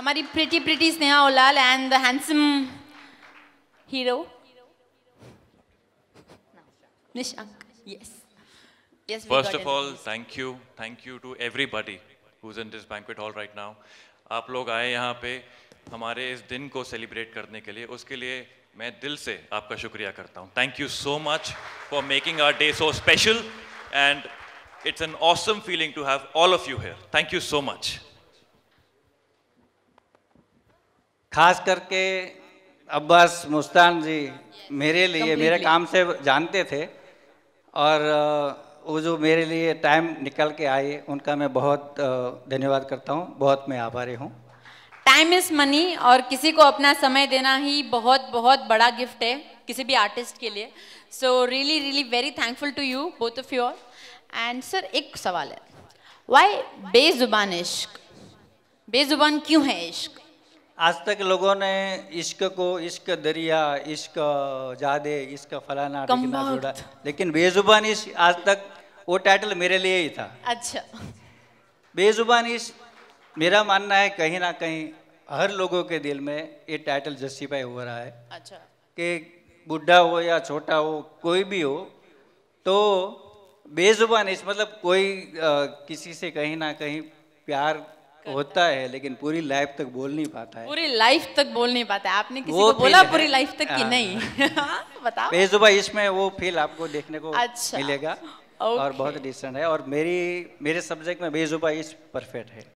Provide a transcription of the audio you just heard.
हमारी pretty pretty Sneha ओलाल and the handsome hero Nishank yes yes first of all thank you thank you to everybody who's in this banquet hall right now आप लोग आए यहाँ पे हमारे इस दिन को celebrate करने के लिए उसके लिए मैं दिल से आपका शुक्रिया करता हूँ thank you so much for making our day so special and it's an awesome feeling to have all of you here thank you so much खास करके अब्बास मुस्तान जी मेरे लिए मेरे काम से जानते थे और वो जो मेरे लिए टाइम निकल के आए उनका मैं बहुत धन्यवाद करता हूँ बहुत मैं आभारी हूँ टाइम इज़ मनी और किसी को अपना समय देना ही बहुत बहुत बड़ा गिफ्ट है किसी भी आर्टिस्ट के लिए so really really very thankful to you both of your all and sir एक सवाल है वाई बेजुबान इश्क बेजुबान क्यों है इश्क आज तक लोगों ने इश्क को इश्क दरिया इश्क जादे इश्क फलाना जोड़ा लेकिन बेजुबान इश्क आज तक वो टाइटल मेरे लिए ही था अच्छा बेजुबान इश्क मेरा मानना है कहीं ना कहीं हर लोगों के दिल में ये टाइटल जस्टिफाई हो रहा है अच्छा कि बुढ़ा हो या छोटा हो कोई भी हो तो बेजुबान इश्क मतलब कोई आ, किसी से कहीं ना कहीं प्यार होता है लेकिन पूरी लाइफ तक बोल नहीं पाता है पूरी लाइफ तक बोल नहीं पाता है आपने किसी को बोला पूरी लाइफ तक की हाँ। नहीं बताओ बेजुबा तो इसमें वो फील आपको देखने को अच्छा। मिलेगा और बहुत डिसेंट है और मेरी मेरे सब्जेक्ट में बेजुबा इस परफेक्ट है